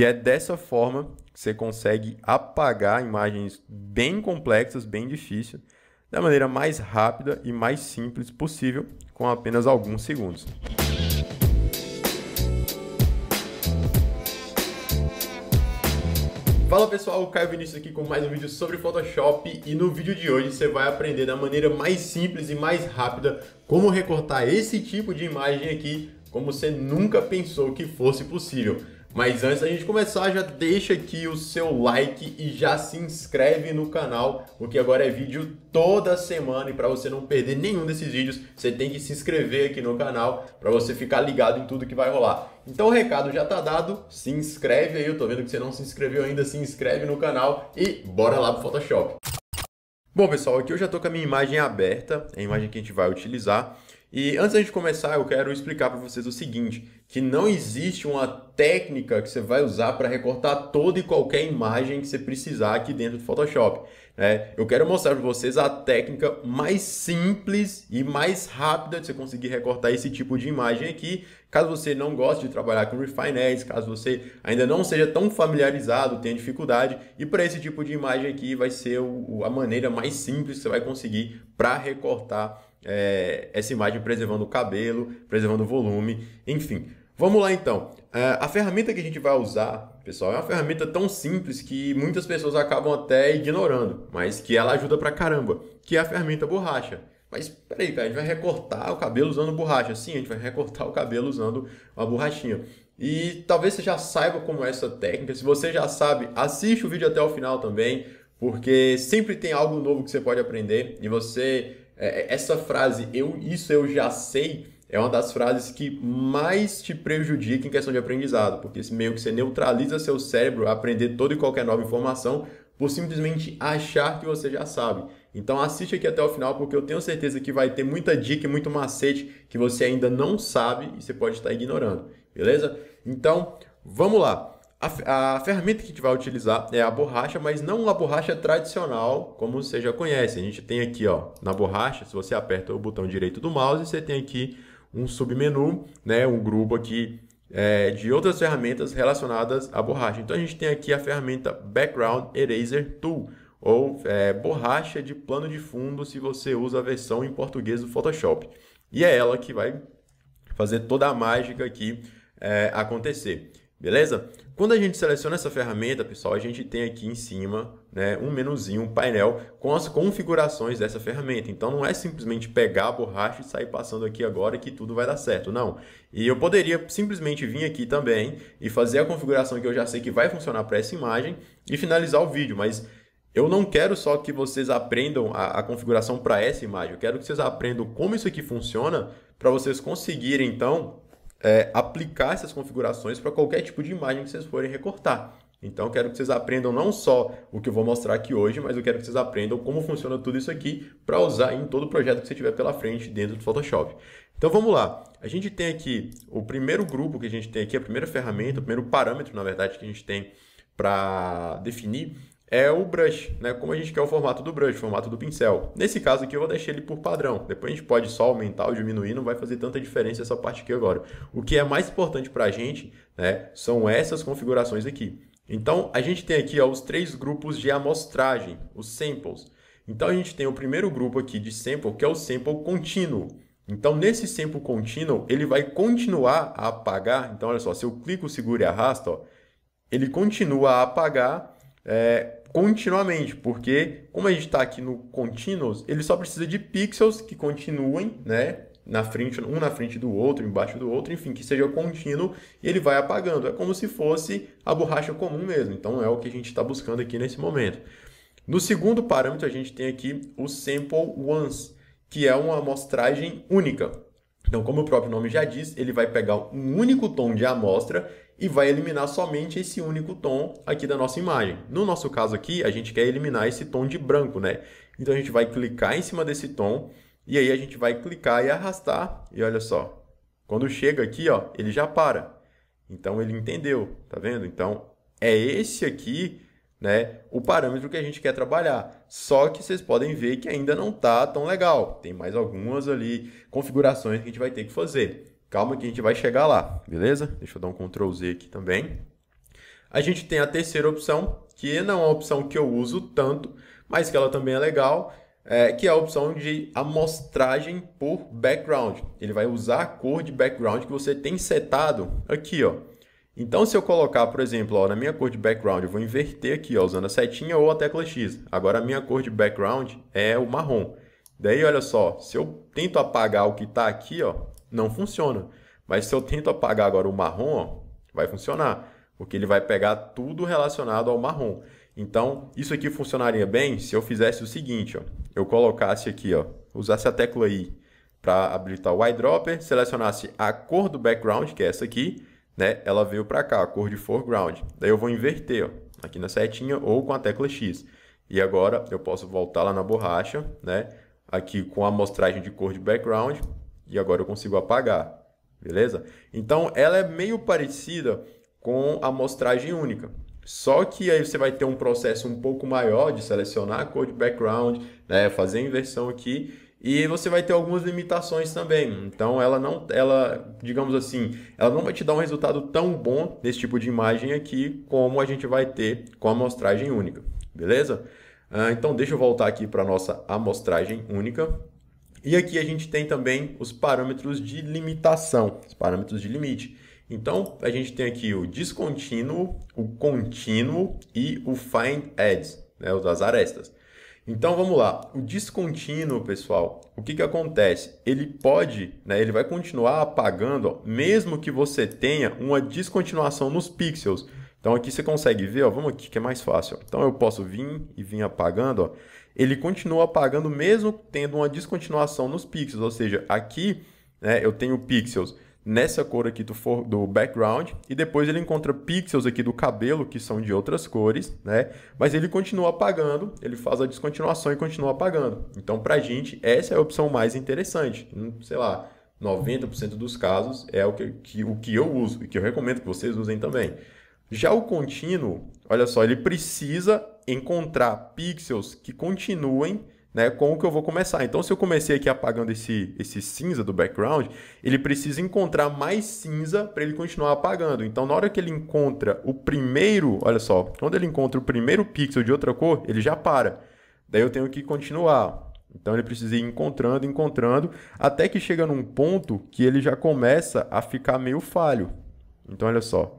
E é dessa forma que você consegue apagar imagens bem complexas, bem difíceis, da maneira mais rápida e mais simples possível, com apenas alguns segundos. Fala pessoal, o Caio Vinícius aqui com mais um vídeo sobre Photoshop e no vídeo de hoje você vai aprender da maneira mais simples e mais rápida como recortar esse tipo de imagem aqui como você nunca pensou que fosse possível. Mas antes da gente começar, já deixa aqui o seu like e já se inscreve no canal, porque agora é vídeo toda semana e para você não perder nenhum desses vídeos, você tem que se inscrever aqui no canal para você ficar ligado em tudo que vai rolar. Então o recado já tá dado, se inscreve aí, eu tô vendo que você não se inscreveu ainda, se inscreve no canal e bora lá pro Photoshop. Bom pessoal, aqui eu já tô com a minha imagem aberta, é a imagem que a gente vai utilizar. E antes da gente começar, eu quero explicar para vocês o seguinte, que não existe uma técnica que você vai usar para recortar toda e qualquer imagem que você precisar aqui dentro do Photoshop. Né? Eu quero mostrar para vocês a técnica mais simples e mais rápida de você conseguir recortar esse tipo de imagem aqui. Caso você não goste de trabalhar com Refine Edge, caso você ainda não seja tão familiarizado, tenha dificuldade, e para esse tipo de imagem aqui vai ser o, a maneira mais simples que você vai conseguir para recortar é, essa imagem preservando o cabelo, preservando o volume, enfim. Vamos lá então. É, a ferramenta que a gente vai usar, pessoal, é uma ferramenta tão simples que muitas pessoas acabam até ignorando, mas que ela ajuda pra caramba, que é a ferramenta borracha. Mas peraí, cara, a gente vai recortar o cabelo usando borracha. Sim, a gente vai recortar o cabelo usando uma borrachinha. E talvez você já saiba como é essa técnica. Se você já sabe, assiste o vídeo até o final também, porque sempre tem algo novo que você pode aprender e você é, é, essa frase, eu, isso eu já sei, é uma das frases que mais te prejudica em questão de aprendizado, porque meio que você neutraliza seu cérebro a aprender toda e qualquer nova informação por simplesmente achar que você já sabe. Então assiste aqui até o final, porque eu tenho certeza que vai ter muita dica e muito macete que você ainda não sabe e você pode estar ignorando, beleza? Então, vamos lá. A, a, ferramenta que a gente vai utilizar é a borracha, mas não a borracha tradicional, como você já conhece. A gente tem aqui, ó, na borracha, se você aperta o botão direito do mouse, você tem aqui um submenu, né, um grupo aqui é, de outras ferramentas relacionadas à borracha. Então a gente tem aqui a ferramenta Background Eraser Tool, ou é, borracha de plano de fundo, se você usa a versão em português do Photoshop. E é ela que vai fazer toda a mágica aqui é, acontecer. Beleza? Quando a gente seleciona essa ferramenta, pessoal, a gente tem aqui em cima né, um menuzinho, um painel com as configurações dessa ferramenta. Então não é simplesmente pegar a borracha e sair passando aqui agora que tudo vai dar certo, não. E eu poderia simplesmente vir aqui também e fazer a configuração que eu já sei que vai funcionar para essa imagem e finalizar o vídeo, mas eu não quero só que vocês aprendam a, a configuração para essa imagem, eu quero que vocês aprendam como isso aqui funciona para vocês conseguirem então é, aplicar essas configurações para qualquer tipo de imagem que vocês forem recortar. Então, quero que vocês aprendam não só o que eu vou mostrar aqui hoje, mas eu quero que vocês aprendam como funciona tudo isso aqui para usar em todo projeto que você tiver pela frente dentro do Photoshop. Então, vamos lá. A gente tem aqui o primeiro grupo que a gente tem aqui, a primeira ferramenta, o primeiro parâmetro, na verdade, que a gente tem para definir é o brush, né? Como a gente quer o formato do brush, o formato do pincel. Nesse caso aqui eu vou deixar ele por padrão. Depois a gente pode só aumentar ou diminuir, não vai fazer tanta diferença essa parte aqui agora. O que é mais importante para a gente, né, são essas configurações aqui. Então a gente tem aqui ó, os três grupos de amostragem, os samples. Então a gente tem o primeiro grupo aqui de sample, que é o sample contínuo. Então, nesse sample contínuo, ele vai continuar a apagar. Então, olha só, se eu clico, seguro e arrasto, ó, ele continua a apagar é, continuamente, porque como a gente está aqui no continuous, ele só precisa de pixels que continuem, né? Na frente, um na frente do outro, embaixo do outro, enfim, que seja contínuo e ele vai apagando. É como se fosse a borracha comum mesmo. Então é o que a gente está buscando aqui nesse momento. No segundo parâmetro, a gente tem aqui o sample once, que é uma amostragem única. Então, como o próprio nome já diz, ele vai pegar um único tom de amostra e vai eliminar somente esse único tom aqui da nossa imagem. No nosso caso aqui, a gente quer eliminar esse tom de branco, né? Então a gente vai clicar em cima desse tom e aí a gente vai clicar e arrastar e olha só. Quando chega aqui, ó, ele já para. Então ele entendeu, tá vendo? Então é esse aqui, né, o parâmetro que a gente quer trabalhar. Só que vocês podem ver que ainda não tá tão legal. Tem mais algumas ali configurações que a gente vai ter que fazer. Calma que a gente vai chegar lá, beleza? Deixa eu dar um Ctrl Z aqui também. A gente tem a terceira opção, que não é uma opção que eu uso tanto, mas que ela também é legal, é, que é a opção de amostragem por background. Ele vai usar a cor de background que você tem setado aqui, ó. Então, se eu colocar, por exemplo, ó, na minha cor de background, eu vou inverter aqui, ó, usando a setinha ou a tecla X. Agora, a minha cor de background é o marrom. Daí, olha só, se eu tento apagar o que está aqui, ó, não funciona. Mas se eu tento apagar agora o marrom, ó, vai funcionar, porque ele vai pegar tudo relacionado ao marrom. Então, isso aqui funcionaria bem se eu fizesse o seguinte, ó, eu colocasse aqui, ó, usasse a tecla I para habilitar o eyedropper, selecionasse a cor do background, que é essa aqui, né? Ela veio para cá, a cor de foreground. Daí eu vou inverter, ó, aqui na setinha ou com a tecla X. E agora eu posso voltar lá na borracha, né? Aqui com a amostragem de cor de background, e agora eu consigo apagar, beleza? Então ela é meio parecida com a amostragem única. Só que aí você vai ter um processo um pouco maior de selecionar a cor de background, né, fazer a inversão aqui e você vai ter algumas limitações também. Então ela não, ela, digamos assim, ela não vai te dar um resultado tão bom nesse tipo de imagem aqui como a gente vai ter com a amostragem única, beleza? Ah, então deixa eu voltar aqui para nossa amostragem única. E aqui a gente tem também os parâmetros de limitação, os parâmetros de limite. Então, a gente tem aqui o descontínuo, o contínuo e o find edges, né, das arestas. Então, vamos lá. O descontínuo, pessoal, o que, que acontece? Ele pode, né, ele vai continuar apagando, ó, mesmo que você tenha uma descontinuação nos pixels. Então aqui você consegue ver, ó, vamos aqui que é mais fácil. Então eu posso vir e vir apagando, ó. ele continua apagando mesmo tendo uma descontinuação nos pixels, ou seja, aqui né, eu tenho pixels nessa cor aqui do, for, do background e depois ele encontra pixels aqui do cabelo que são de outras cores, né? Mas ele continua apagando, ele faz a descontinuação e continua apagando. Então para a gente essa é a opção mais interessante, hum, sei lá, 90% dos casos é o que, que, o que eu uso e que eu recomendo que vocês usem também. Já o contínuo, olha só, ele precisa encontrar pixels que continuem né, com o que eu vou começar. Então, se eu comecei aqui apagando esse, esse cinza do background, ele precisa encontrar mais cinza para ele continuar apagando. Então, na hora que ele encontra o primeiro, olha só, quando ele encontra o primeiro pixel de outra cor, ele já para. Daí eu tenho que continuar. Então ele precisa ir encontrando, encontrando, até que chega num ponto que ele já começa a ficar meio falho. Então olha só,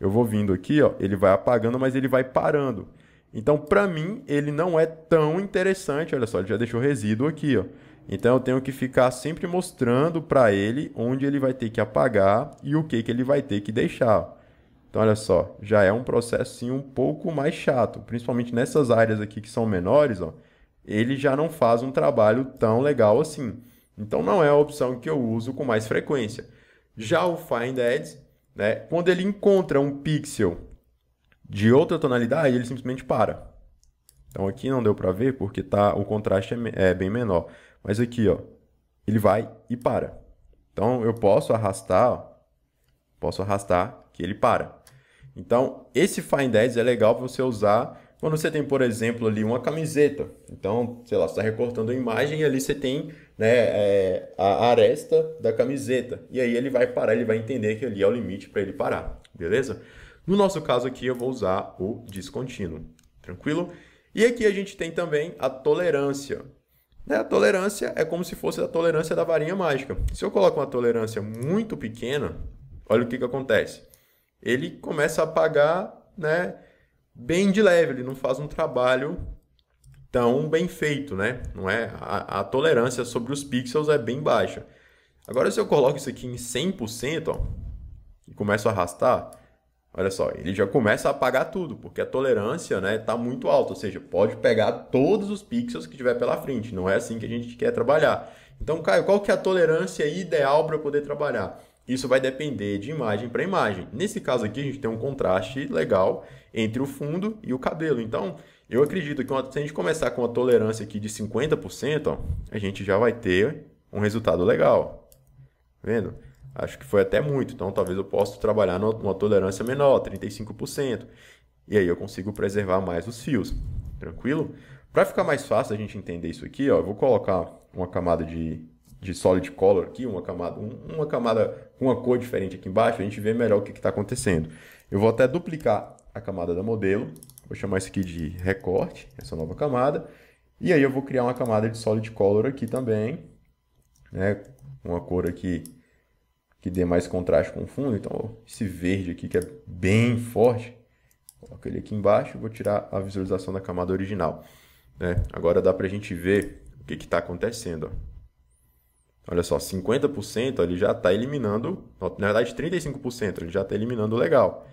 eu vou vindo aqui, ó, ele vai apagando, mas ele vai parando. Então, para mim, ele não é tão interessante. Olha só, ele já deixou resíduo aqui, ó. Então, eu tenho que ficar sempre mostrando para ele onde ele vai ter que apagar e o que, que ele vai ter que deixar. Então, olha só, já é um processo sim, um pouco mais chato, principalmente nessas áreas aqui que são menores, ó, ele já não faz um trabalho tão legal assim. Então, não é a opção que eu uso com mais frequência. Já o Find Ads, né? Quando ele encontra um pixel de outra tonalidade, ele simplesmente para. Então aqui não deu para ver porque tá, o contraste é, é, bem menor. Mas aqui, ó, ele vai e para. Então eu posso arrastar, ó, posso arrastar que ele para. Então esse Find 10 é legal para você usar quando você tem, por exemplo, ali uma camiseta. Então, sei lá, você está recortando a imagem e ali você tem né, é, a aresta da camiseta. E aí ele vai parar, ele vai entender que ali é o limite para ele parar, beleza? No nosso caso aqui, eu vou usar o descontínuo, tranquilo? E aqui a gente tem também a tolerância. Né? A tolerância é como se fosse a tolerância da varinha mágica. Se eu coloco uma tolerância muito pequena, olha o que, que acontece. Ele começa a pagar né, bem de leve, ele não faz um trabalho tão bem feito, né? Não é a, a, tolerância sobre os pixels é bem baixa. Agora se eu coloco isso aqui em 100%, ó, e começo a arrastar, olha só, ele já começa a apagar tudo, porque a tolerância, né, tá muito alta, ou seja, pode pegar todos os pixels que tiver pela frente. Não é assim que a gente quer trabalhar. Então, Caio, qual que é a tolerância ideal para poder trabalhar? Isso vai depender de imagem para imagem. Nesse caso aqui, a gente tem um contraste legal entre o fundo e o cabelo. Então, eu acredito que uma, se a gente começar com uma tolerância aqui de 50%, ó, a gente já vai ter um resultado legal. Tá vendo? Acho que foi até muito, então talvez eu possa trabalhar numa tolerância menor, 35%. E aí eu consigo preservar mais os fios. Tranquilo? Para ficar mais fácil a gente entender isso aqui, ó, eu vou colocar uma camada de, de solid color aqui, uma camada, uma camada com uma cor diferente aqui embaixo, a gente vê melhor o que está acontecendo. Eu vou até duplicar a camada da modelo Vou chamar isso aqui de recorte, essa nova camada. E aí eu vou criar uma camada de solid color aqui também, né? Uma cor aqui que dê mais contraste com o fundo. Então, esse verde aqui que é bem forte, coloco ele aqui embaixo, vou tirar a visualização da camada original. Né? Agora dá para a gente ver o que está acontecendo. Ó. Olha só, 50% ele já está eliminando, na verdade 35% ele já está eliminando legal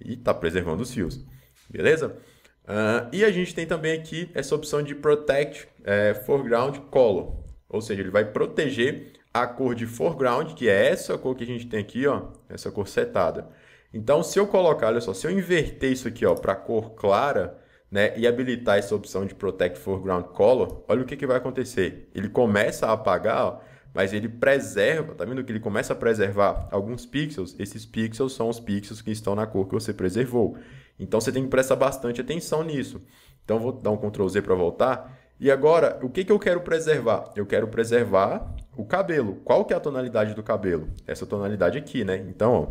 e está preservando os fios beleza? Uh, e a gente tem também aqui essa opção de Protect é, Foreground Color, ou seja, ele vai proteger a cor de foreground, que é essa cor que a gente tem aqui, ó, essa cor setada. Então, se eu colocar, olha só, se eu inverter isso aqui para cor clara, né, e habilitar essa opção de Protect Foreground Color, olha o que, que vai acontecer. Ele começa a apagar, ó, mas ele preserva, tá vendo que ele começa a preservar alguns pixels? Esses pixels são os pixels que estão na cor que você preservou. Então você tem que prestar bastante atenção nisso. Então vou dar um Ctrl Z para voltar. E agora, o que, que eu quero preservar? Eu quero preservar o cabelo. Qual que é a tonalidade do cabelo? Essa tonalidade aqui, né? Então, ó,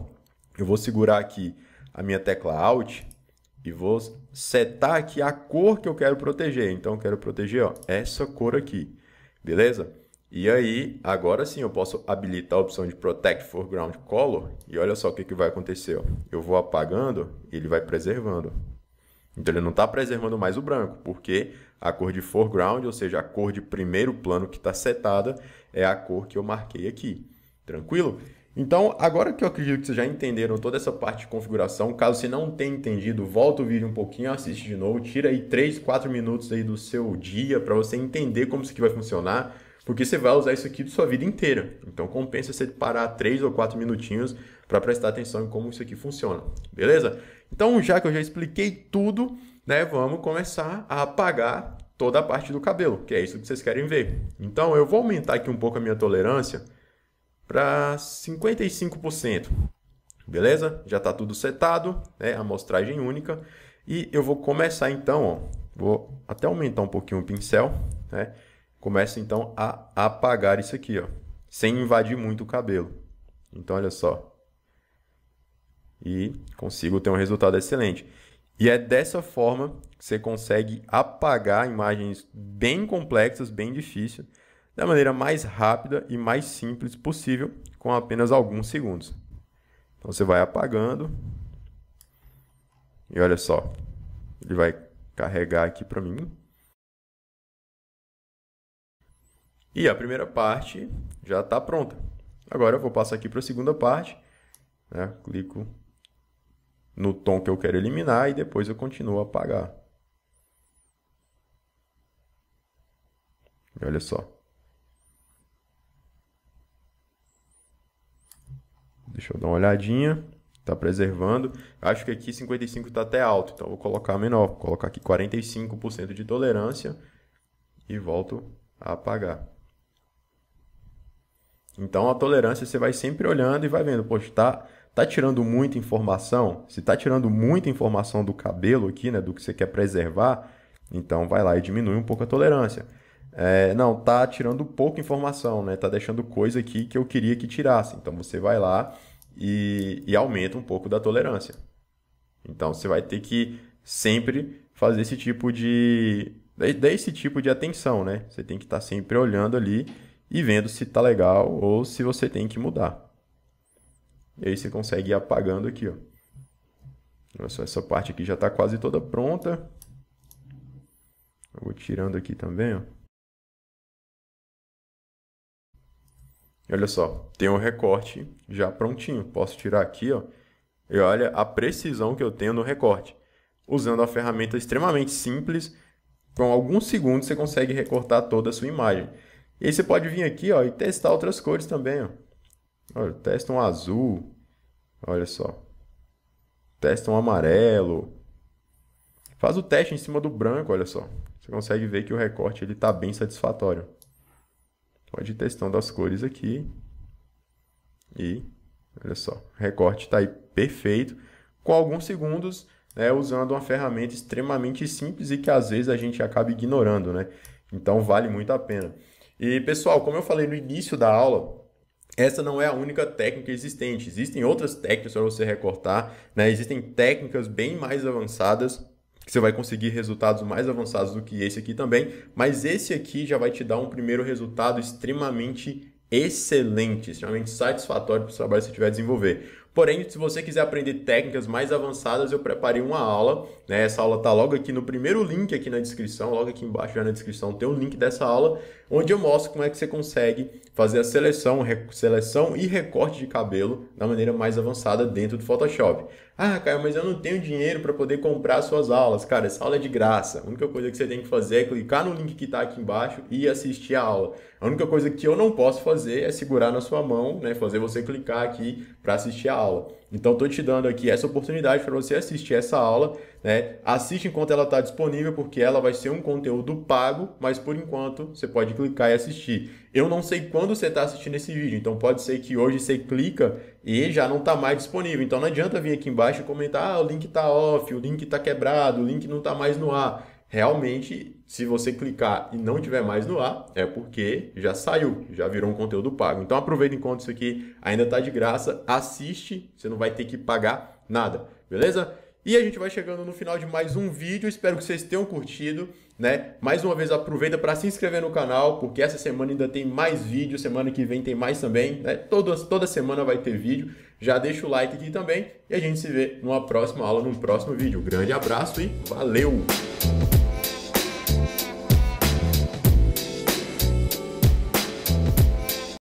eu vou segurar aqui a minha tecla Alt e vou setar aqui a cor que eu quero proteger. Então, eu quero proteger ó, essa cor aqui, beleza? E aí, agora sim eu posso habilitar a opção de Protect Foreground Color e olha só o que, que vai acontecer. Ó. Eu vou apagando e ele vai preservando. Então ele não está preservando mais o branco, porque a cor de foreground, ou seja, a cor de primeiro plano que está setada, é a cor que eu marquei aqui. Tranquilo? Então, agora que eu acredito que vocês já entenderam toda essa parte de configuração, caso você não tenha entendido, volta o vídeo um pouquinho, assiste de novo, tira aí 3, 4 minutos aí do seu dia para você entender como isso aqui vai funcionar porque você vai usar isso aqui de sua vida inteira. Então compensa você parar 3 ou 4 minutinhos para prestar atenção em como isso aqui funciona, beleza? Então, já que eu já expliquei tudo, né, vamos começar a apagar toda a parte do cabelo, que é isso que vocês querem ver. Então, eu vou aumentar aqui um pouco a minha tolerância para 55%. Beleza? Já está tudo setado, né? amostragem única. E eu vou começar então, ó, vou até aumentar um pouquinho o pincel, né? começa então a apagar isso aqui, ó, sem invadir muito o cabelo. Então, olha só. E consigo ter um resultado excelente. E é dessa forma que você consegue apagar imagens bem complexas, bem difíceis, da maneira mais rápida e mais simples possível, com apenas alguns segundos. Então você vai apagando. E olha só, ele vai carregar aqui para mim. E a primeira parte já está pronta. Agora eu vou passar aqui para a segunda parte, né? clico no tom que eu quero eliminar e depois eu continuo a apagar. E olha só. Deixa eu dar uma olhadinha. Está preservando. Acho que aqui 55 está até alto, então vou colocar menor. Vou colocar aqui 45% de tolerância e volto a apagar. Então a tolerância você vai sempre olhando e vai vendo, poxa, tá, tá tirando muita informação? Se tá tirando muita informação do cabelo aqui, né, do que você quer preservar, então vai lá e diminui um pouco a tolerância. É, não, tá tirando pouca informação, né? Tá deixando coisa aqui que eu queria que tirasse. Então você vai lá e, e aumenta um pouco da tolerância. Então você vai ter que sempre fazer esse tipo de. dar esse tipo de atenção, né? Você tem que estar tá sempre olhando ali e vendo se está legal ou se você tem que mudar. E aí você consegue ir apagando aqui. Ó. Essa parte aqui já está quase toda pronta. Eu vou tirando aqui também. Ó. Olha só, tem um recorte já prontinho. Posso tirar aqui, ó. E olha a precisão que eu tenho no recorte. Usando a ferramenta extremamente simples, com alguns segundos você consegue recortar toda a sua imagem. E aí você pode vir aqui ó, e testar outras cores também. Ó. Olha, testa um azul. Olha só. Testa um amarelo. Faz o teste em cima do branco, olha só. Você consegue ver que o recorte ele está bem satisfatório. Pode ir testando as cores aqui. E, olha só, o recorte está aí perfeito. Com alguns segundos, né, usando uma ferramenta extremamente simples e que às vezes a gente acaba ignorando, né? Então vale muito a pena. E pessoal, como eu falei no início da aula, essa não é a única técnica existente. Existem outras técnicas para você recortar, né? Existem técnicas bem mais avançadas que você vai conseguir resultados mais avançados do que esse aqui também, mas esse aqui já vai te dar um primeiro resultado extremamente excelente, extremamente satisfatório para o trabalho que você tiver desenvolver. Porém, se você quiser aprender técnicas mais avançadas, eu preparei uma aula. Né? Essa aula está logo aqui no primeiro link aqui na descrição, logo aqui embaixo já na descrição tem o um link dessa aula, onde eu mostro como é que você consegue fazer a seleção, seleção e recorte de cabelo da maneira mais avançada dentro do Photoshop. Ah, Caio, mas eu não tenho dinheiro para poder comprar suas aulas. Cara, essa aula é de graça. A única coisa que você tem que fazer é clicar no link que está aqui embaixo e assistir a aula. A única coisa que eu não posso fazer é segurar na sua mão, né, fazer você clicar aqui para assistir a aula. Então, estou te dando aqui essa oportunidade para você assistir essa aula. Né? Assiste enquanto ela está disponível, porque ela vai ser um conteúdo pago, mas por enquanto você pode clicar e assistir. Eu não sei quando você está assistindo esse vídeo, então pode ser que hoje você clica e já não está mais disponível. Então não adianta vir aqui embaixo e comentar: ah, o link está off, o link está quebrado, o link não está mais no ar. Realmente, se você clicar e não tiver mais no ar, é porque já saiu, já virou um conteúdo pago. Então aproveita enquanto isso aqui ainda está de graça, assiste, você não vai ter que pagar nada, beleza? E a gente vai chegando no final de mais um vídeo, espero que vocês tenham curtido né? Mais uma vez aproveita para se inscrever no canal, porque essa semana ainda tem mais vídeo, semana que vem tem mais também, né? Toda, toda semana vai ter vídeo. Já deixa o like aqui também e a gente se vê numa próxima aula, num próximo vídeo. Grande abraço e valeu!